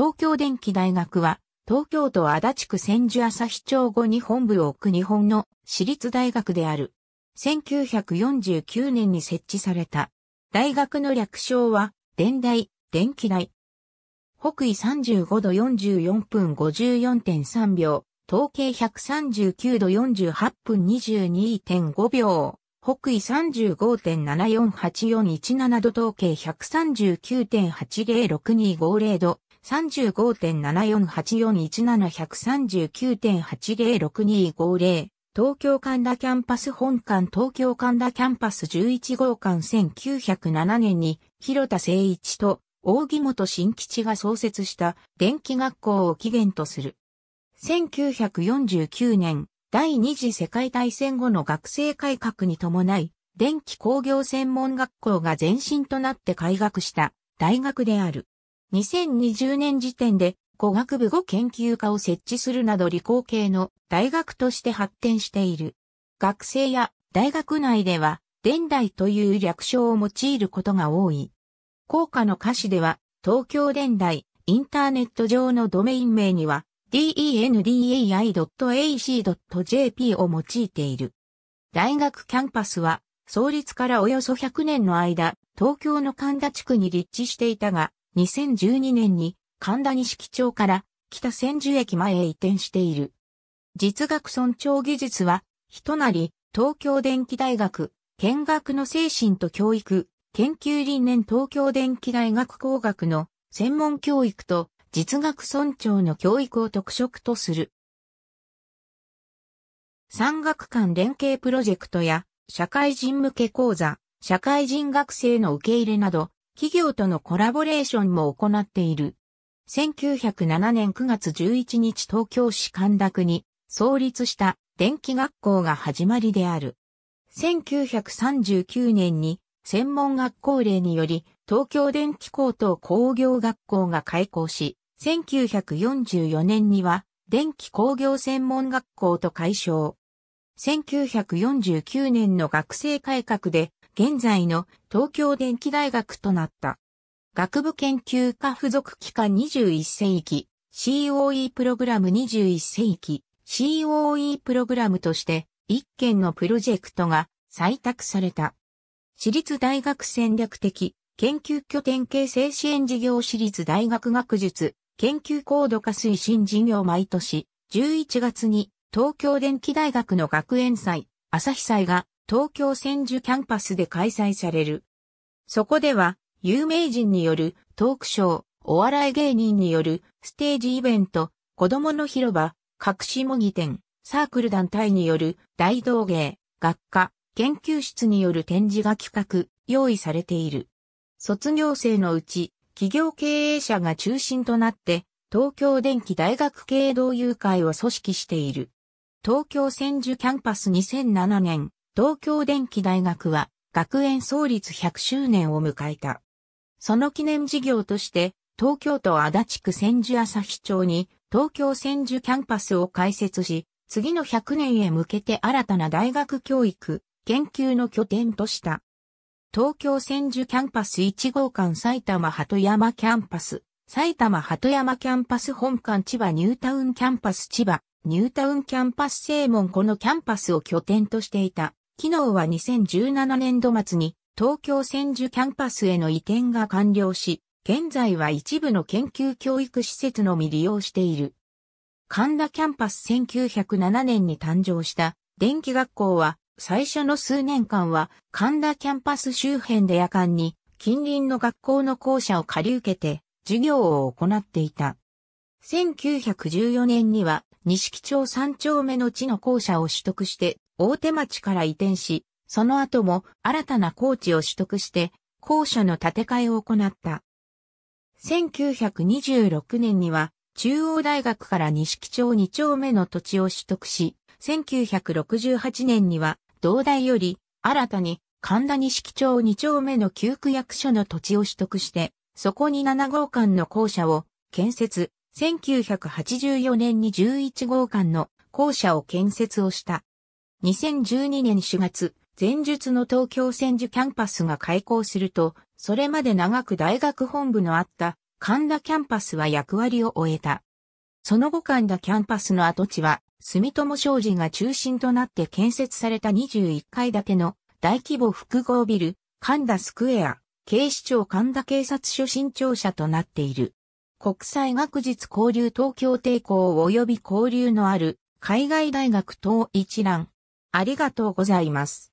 東京電機大学は、東京都足立区千住朝日町後に本部を置く日本の私立大学である。1949年に設置された。大学の略称は、電大、電気大。北緯35度44分54.3秒、統計139度48分22.5秒、北緯35.748417度統計139.806250度、35.74841739.806250東京神田キャンパス本館東京神田キャンパス11号館1907年に広田誠一と扇本新吉が創設した電気学校を起源とする。1949年第二次世界大戦後の学生改革に伴い電気工業専門学校が前身となって開学した大学である。2020年時点で語学部語研究科を設置するなど理工系の大学として発展している。学生や大学内では、伝代という略称を用いることが多い。校歌の歌詞では、東京伝代、インターネット上のドメイン名には、dendai.ac.jp を用いている。大学キャンパスは、創立からおよそ100年の間、東京の神田地区に立地していたが、2012年に神田錦町から北千住駅前へ移転している。実学尊重技術は、人なり、東京電機大学、見学の精神と教育、研究理念東京電機大学工学の専門教育と実学尊重の教育を特色とする。産学間連携プロジェクトや社会人向け講座、社会人学生の受け入れなど、企業とのコラボレーションも行っている。1907年9月11日東京市神田区に創立した電気学校が始まりである。1939年に専門学校令により東京電気高等工業学校が開校し、1944年には電気工業専門学校と解消。1949年の学生改革で現在の東京電機大学となった。学部研究科付属機関21世紀、COE プログラム21世紀、COE プログラムとして1件のプロジェクトが採択された。私立大学戦略的研究拠点形成支援事業私立大学学術研究高度化推進事業毎年11月に東京電機大学の学園祭、朝日祭が東京千住キャンパスで開催される。そこでは、有名人によるトークショー、お笑い芸人によるステージイベント、子供の広場、隠し模擬店、サークル団体による大道芸、学科、研究室による展示が企画、用意されている。卒業生のうち、企業経営者が中心となって、東京電機大学経営同友会を組織している。東京千住キャンパス2007年東京電機大学は学園創立100周年を迎えた。その記念事業として、東京都足立区千住朝日町に東京千住キャンパスを開設し、次の100年へ向けて新たな大学教育、研究の拠点とした。東京千住キャンパス1号館埼玉鳩山キャンパス、埼玉鳩山キャンパス本館千葉ニュータウンキャンパス千葉、ニュータウンキャンパス正門このキャンパスを拠点としていた。機能は2017年度末に東京千住キャンパスへの移転が完了し、現在は一部の研究教育施設のみ利用している。神田キャンパス1907年に誕生した電気学校は最初の数年間は神田キャンパス周辺で夜間に近隣の学校の校舎を借り受けて授業を行っていた。1914年には錦町三丁目の地の校舎を取得して、大手町から移転し、その後も新たな校地を取得して、校舎の建て替えを行った。1926年には、中央大学から錦町2丁目の土地を取得し、1968年には、同大より、新たに神田錦町2丁目の旧区役所の土地を取得して、そこに7号館の校舎を建設、1984年に11号館の校舎を建設をした。2012年4月、前述の東京千住キャンパスが開校すると、それまで長く大学本部のあった神田キャンパスは役割を終えた。その後神田キャンパスの跡地は、住友商事が中心となって建設された21階建ての大規模複合ビル、神田スクエア、警視庁神田警察署新庁舎となっている。国際学術交流東京帝校及び交流のある海外大学等一覧。ありがとうございます。